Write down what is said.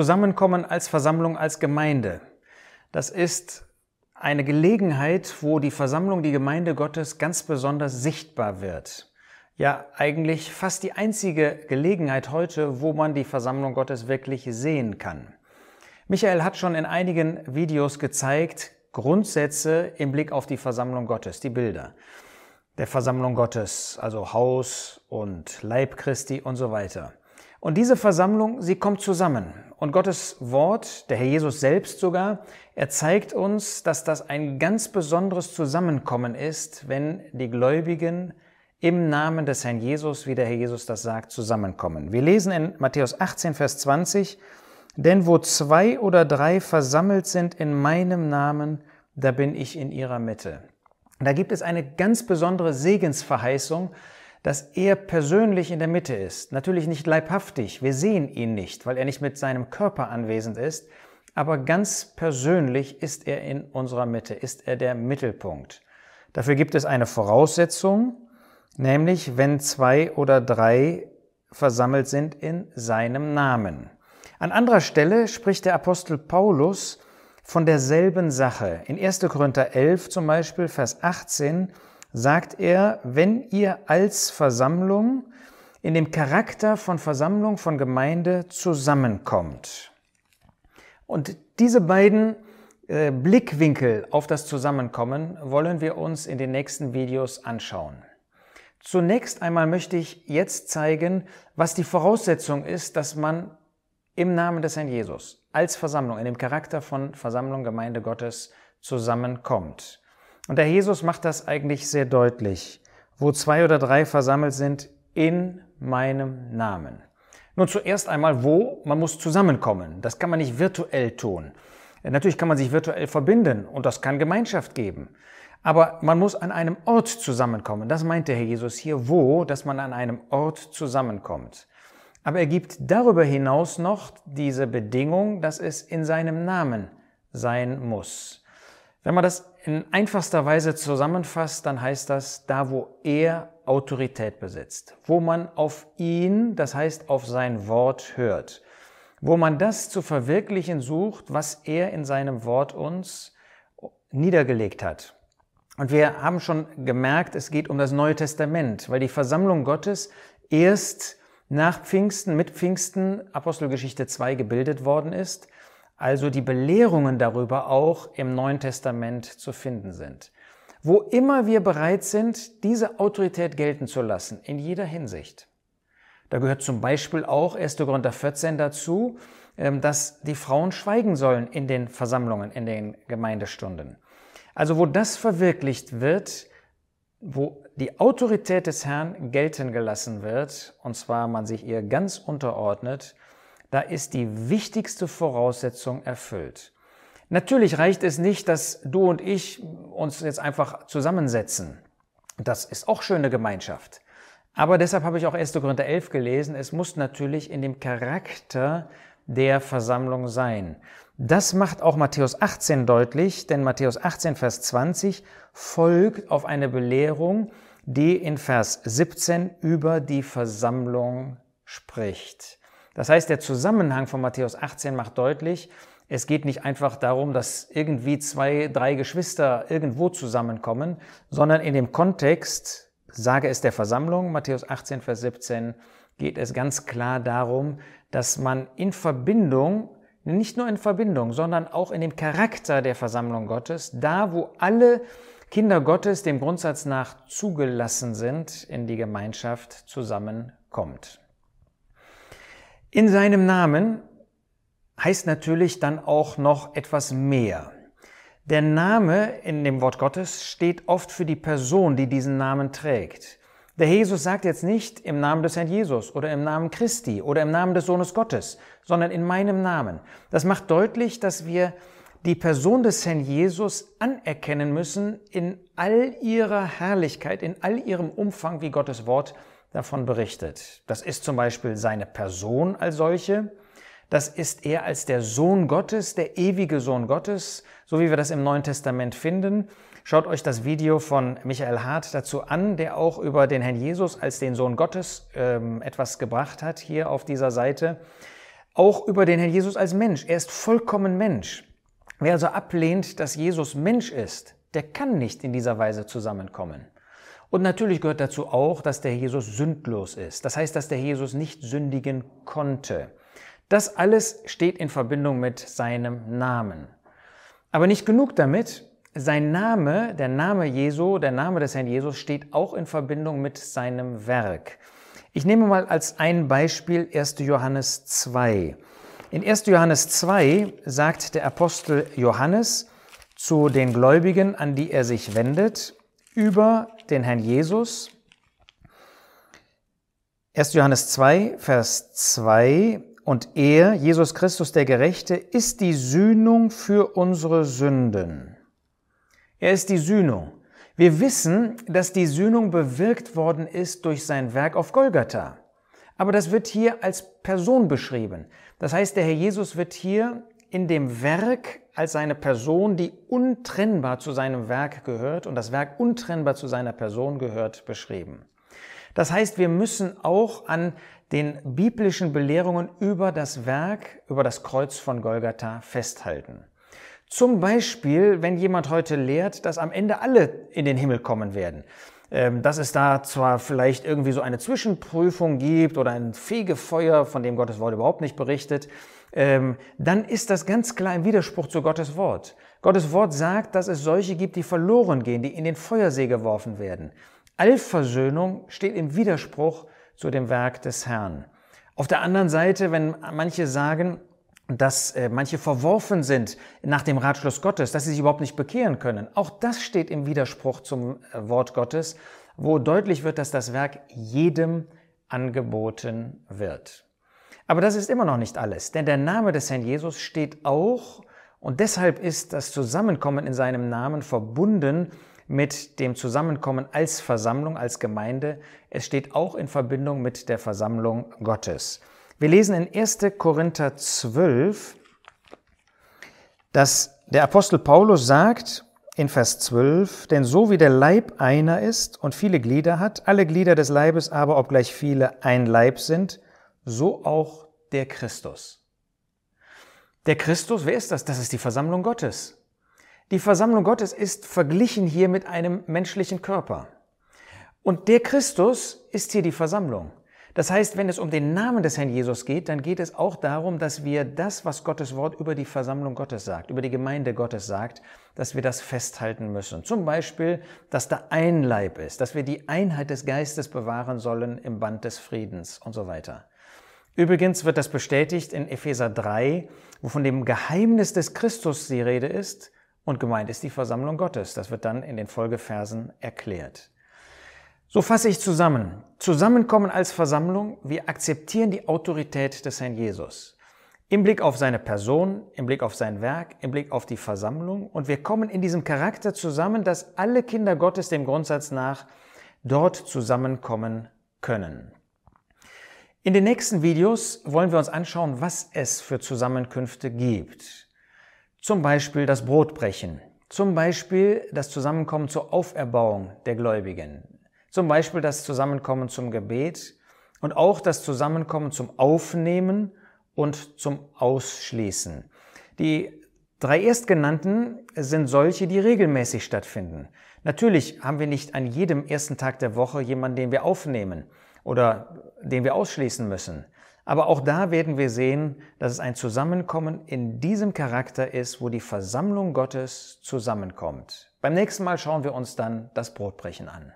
Zusammenkommen als Versammlung, als Gemeinde. Das ist eine Gelegenheit, wo die Versammlung, die Gemeinde Gottes ganz besonders sichtbar wird. Ja, eigentlich fast die einzige Gelegenheit heute, wo man die Versammlung Gottes wirklich sehen kann. Michael hat schon in einigen Videos gezeigt, Grundsätze im Blick auf die Versammlung Gottes, die Bilder der Versammlung Gottes, also Haus und Leib Christi und so weiter. Und diese Versammlung, sie kommt zusammen. Und Gottes Wort, der Herr Jesus selbst sogar, er zeigt uns, dass das ein ganz besonderes Zusammenkommen ist, wenn die Gläubigen im Namen des Herrn Jesus, wie der Herr Jesus das sagt, zusammenkommen. Wir lesen in Matthäus 18, Vers 20, denn wo zwei oder drei versammelt sind in meinem Namen, da bin ich in ihrer Mitte. Da gibt es eine ganz besondere Segensverheißung, dass er persönlich in der Mitte ist. Natürlich nicht leibhaftig, wir sehen ihn nicht, weil er nicht mit seinem Körper anwesend ist, aber ganz persönlich ist er in unserer Mitte, ist er der Mittelpunkt. Dafür gibt es eine Voraussetzung, nämlich wenn zwei oder drei versammelt sind in seinem Namen. An anderer Stelle spricht der Apostel Paulus von derselben Sache. In 1. Korinther 11 zum Beispiel, Vers 18, sagt er, wenn ihr als Versammlung in dem Charakter von Versammlung, von Gemeinde zusammenkommt. Und diese beiden äh, Blickwinkel auf das Zusammenkommen wollen wir uns in den nächsten Videos anschauen. Zunächst einmal möchte ich jetzt zeigen, was die Voraussetzung ist, dass man im Namen des Herrn Jesus als Versammlung, in dem Charakter von Versammlung Gemeinde Gottes zusammenkommt. Und der Jesus macht das eigentlich sehr deutlich, wo zwei oder drei versammelt sind in meinem Namen. Nun zuerst einmal, wo? Man muss zusammenkommen. Das kann man nicht virtuell tun. Natürlich kann man sich virtuell verbinden und das kann Gemeinschaft geben. Aber man muss an einem Ort zusammenkommen. Das meint der Herr Jesus hier, wo, dass man an einem Ort zusammenkommt. Aber er gibt darüber hinaus noch diese Bedingung, dass es in seinem Namen sein muss. Wenn man das in einfachster Weise zusammenfasst, dann heißt das, da wo er Autorität besitzt, wo man auf ihn, das heißt auf sein Wort hört, wo man das zu verwirklichen sucht, was er in seinem Wort uns niedergelegt hat. Und wir haben schon gemerkt, es geht um das Neue Testament, weil die Versammlung Gottes erst nach Pfingsten, mit Pfingsten, Apostelgeschichte 2 gebildet worden ist also die Belehrungen darüber auch im Neuen Testament zu finden sind. Wo immer wir bereit sind, diese Autorität gelten zu lassen, in jeder Hinsicht. Da gehört zum Beispiel auch 1. Korinther 14 dazu, ähm, dass die Frauen schweigen sollen in den Versammlungen, in den Gemeindestunden. Also wo das verwirklicht wird, wo die Autorität des Herrn gelten gelassen wird, und zwar man sich ihr ganz unterordnet, da ist die wichtigste Voraussetzung erfüllt. Natürlich reicht es nicht, dass du und ich uns jetzt einfach zusammensetzen. Das ist auch schöne Gemeinschaft. Aber deshalb habe ich auch 1. Korinther 11 gelesen, es muss natürlich in dem Charakter der Versammlung sein. Das macht auch Matthäus 18 deutlich, denn Matthäus 18, Vers 20 folgt auf eine Belehrung, die in Vers 17 über die Versammlung spricht. Das heißt, der Zusammenhang von Matthäus 18 macht deutlich, es geht nicht einfach darum, dass irgendwie zwei, drei Geschwister irgendwo zusammenkommen, sondern in dem Kontext, sage es der Versammlung, Matthäus 18, Vers 17, geht es ganz klar darum, dass man in Verbindung, nicht nur in Verbindung, sondern auch in dem Charakter der Versammlung Gottes, da wo alle Kinder Gottes dem Grundsatz nach zugelassen sind, in die Gemeinschaft zusammenkommt. In seinem Namen heißt natürlich dann auch noch etwas mehr. Der Name in dem Wort Gottes steht oft für die Person, die diesen Namen trägt. Der Jesus sagt jetzt nicht im Namen des Herrn Jesus oder im Namen Christi oder im Namen des Sohnes Gottes, sondern in meinem Namen. Das macht deutlich, dass wir die Person des Herrn Jesus anerkennen müssen in all ihrer Herrlichkeit, in all ihrem Umfang, wie Gottes Wort davon berichtet. Das ist zum Beispiel seine Person als solche. Das ist er als der Sohn Gottes, der ewige Sohn Gottes, so wie wir das im Neuen Testament finden. Schaut euch das Video von Michael Hart dazu an, der auch über den Herrn Jesus als den Sohn Gottes ähm, etwas gebracht hat hier auf dieser Seite. Auch über den Herrn Jesus als Mensch. Er ist vollkommen Mensch. Wer also ablehnt, dass Jesus Mensch ist, der kann nicht in dieser Weise zusammenkommen. Und natürlich gehört dazu auch, dass der Jesus sündlos ist. Das heißt, dass der Jesus nicht sündigen konnte. Das alles steht in Verbindung mit seinem Namen. Aber nicht genug damit. Sein Name, der Name Jesu, der Name des Herrn Jesus steht auch in Verbindung mit seinem Werk. Ich nehme mal als ein Beispiel 1. Johannes 2. In 1. Johannes 2 sagt der Apostel Johannes zu den Gläubigen, an die er sich wendet, über den Herrn Jesus. 1. Johannes 2, Vers 2. Und er, Jesus Christus der Gerechte, ist die Sühnung für unsere Sünden. Er ist die Sühnung. Wir wissen, dass die Sühnung bewirkt worden ist durch sein Werk auf Golgatha. Aber das wird hier als Person beschrieben. Das heißt, der Herr Jesus wird hier in dem Werk als seine Person, die untrennbar zu seinem Werk gehört und das Werk untrennbar zu seiner Person gehört, beschrieben. Das heißt, wir müssen auch an den biblischen Belehrungen über das Werk, über das Kreuz von Golgatha festhalten. Zum Beispiel, wenn jemand heute lehrt, dass am Ende alle in den Himmel kommen werden, ähm, dass es da zwar vielleicht irgendwie so eine Zwischenprüfung gibt oder ein Fegefeuer, von dem Gottes Wort überhaupt nicht berichtet, ähm, dann ist das ganz klar im Widerspruch zu Gottes Wort. Gottes Wort sagt, dass es solche gibt, die verloren gehen, die in den Feuersee geworfen werden. Allversöhnung steht im Widerspruch zu dem Werk des Herrn. Auf der anderen Seite, wenn manche sagen, dass äh, manche verworfen sind nach dem Ratschluss Gottes, dass sie sich überhaupt nicht bekehren können. Auch das steht im Widerspruch zum äh, Wort Gottes, wo deutlich wird, dass das Werk jedem angeboten wird. Aber das ist immer noch nicht alles, denn der Name des Herrn Jesus steht auch und deshalb ist das Zusammenkommen in seinem Namen verbunden mit dem Zusammenkommen als Versammlung, als Gemeinde. Es steht auch in Verbindung mit der Versammlung Gottes. Wir lesen in 1. Korinther 12, dass der Apostel Paulus sagt in Vers 12, denn so wie der Leib einer ist und viele Glieder hat, alle Glieder des Leibes aber, obgleich viele ein Leib sind, so auch der Christus. Der Christus, wer ist das? Das ist die Versammlung Gottes. Die Versammlung Gottes ist verglichen hier mit einem menschlichen Körper. Und der Christus ist hier die Versammlung. Das heißt, wenn es um den Namen des Herrn Jesus geht, dann geht es auch darum, dass wir das, was Gottes Wort über die Versammlung Gottes sagt, über die Gemeinde Gottes sagt, dass wir das festhalten müssen. Zum Beispiel, dass da ein Leib ist, dass wir die Einheit des Geistes bewahren sollen im Band des Friedens und so weiter. Übrigens wird das bestätigt in Epheser 3, wo von dem Geheimnis des Christus die Rede ist und gemeint ist die Versammlung Gottes. Das wird dann in den Folgeversen erklärt. So fasse ich zusammen. Zusammenkommen als Versammlung, wir akzeptieren die Autorität des Herrn Jesus. Im Blick auf seine Person, im Blick auf sein Werk, im Blick auf die Versammlung. Und wir kommen in diesem Charakter zusammen, dass alle Kinder Gottes dem Grundsatz nach dort zusammenkommen können. In den nächsten Videos wollen wir uns anschauen, was es für Zusammenkünfte gibt. Zum Beispiel das Brotbrechen, zum Beispiel das Zusammenkommen zur Auferbauung der Gläubigen, zum Beispiel das Zusammenkommen zum Gebet und auch das Zusammenkommen zum Aufnehmen und zum Ausschließen. Die drei erstgenannten sind solche, die regelmäßig stattfinden. Natürlich haben wir nicht an jedem ersten Tag der Woche jemanden, den wir aufnehmen oder den wir ausschließen müssen. Aber auch da werden wir sehen, dass es ein Zusammenkommen in diesem Charakter ist, wo die Versammlung Gottes zusammenkommt. Beim nächsten Mal schauen wir uns dann das Brotbrechen an.